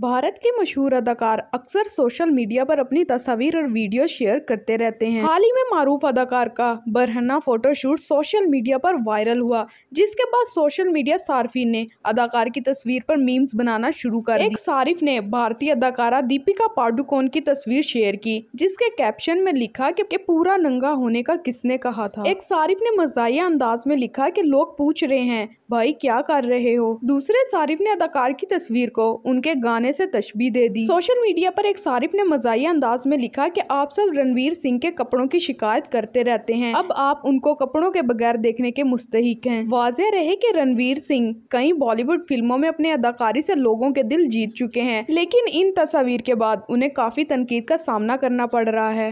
भारत के मशहूर अदाकार अक्सर सोशल मीडिया पर अपनी तस्वीर और वीडियो शेयर करते रहते हैं हाल ही में मारूफ अदाकार का बरहना फोटोशूट सोशल मीडिया पर वायरल हुआ जिसके बाद सोशल मीडिया सार्फी ने अदाकार की तस्वीर पर मीम्स बनाना शुरू कर एक सारिफ ने भारतीय अदाकारा दीपिका पाडुकोन की तस्वीर शेयर की जिसके कैप्शन में लिखा की पूरा नंगा होने का किसने कहा था एक सारिफ ने मजाया अंदाज में लिखा की लोग पूछ रहे हैं भाई क्या कर रहे हो दूसरे सारिफ ने अदाकार की तस्वीर को उनके गाने होने से तशबी दे दी सोशल मीडिया पर एक सारिफ ने मजाया अंदाज में लिखा कि आप सब रणवीर सिंह के कपड़ों की शिकायत करते रहते हैं अब आप उनको कपड़ों के बगैर देखने के मुस्तक हैं वाजह रहे कि रणवीर सिंह कई बॉलीवुड फिल्मों में अपने अदाकारी से लोगों के दिल जीत चुके हैं लेकिन इन तस्वीर के बाद उन्हें काफी तनकीद का सामना करना पड़ रहा है